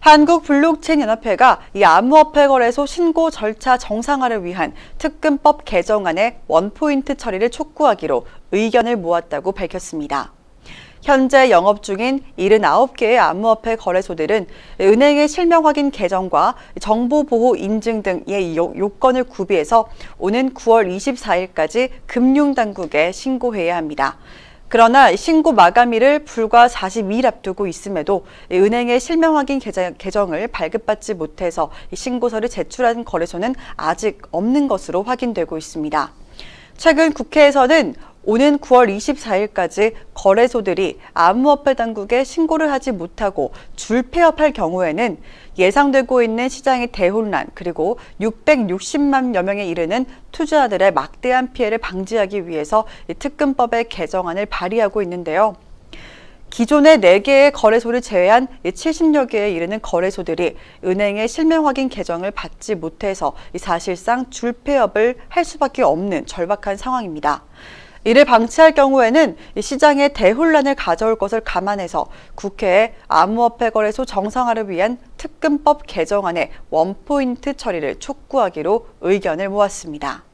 한국블록체인연합회가 이 암호화폐 거래소 신고 절차 정상화를 위한 특금법 개정안의 원포인트 처리를 촉구하기로 의견을 모았다고 밝혔습니다. 현재 영업 중인 79개의 암호화폐 거래소들은 은행의 실명 확인 개정과 정보 보호 인증 등의 요건을 구비해서 오는 9월 24일까지 금융당국에 신고해야 합니다. 그러나 신고 마감일을 불과 42일 앞두고 있음에도 은행의 실명 확인 계정을 발급받지 못해서 신고서를 제출한 거래소는 아직 없는 것으로 확인되고 있습니다. 최근 국회에서는 오는 9월 24일까지 거래소들이 암호화폐 당국에 신고를 하지 못하고 줄폐업할 경우에는 예상되고 있는 시장의 대혼란 그리고 660만여 명에 이르는 투자자들의 막대한 피해를 방지하기 위해서 특금법의 개정안을 발의하고 있는데요. 기존의 4개의 거래소를 제외한 70여 개에 이르는 거래소들이 은행의 실명 확인 계정을 받지 못해서 사실상 줄폐업을 할 수밖에 없는 절박한 상황입니다. 이를 방치할 경우에는 시장에 대혼란을 가져올 것을 감안해서 국회에 암호화폐 거래소 정상화를 위한 특금법 개정안의 원포인트 처리를 촉구하기로 의견을 모았습니다.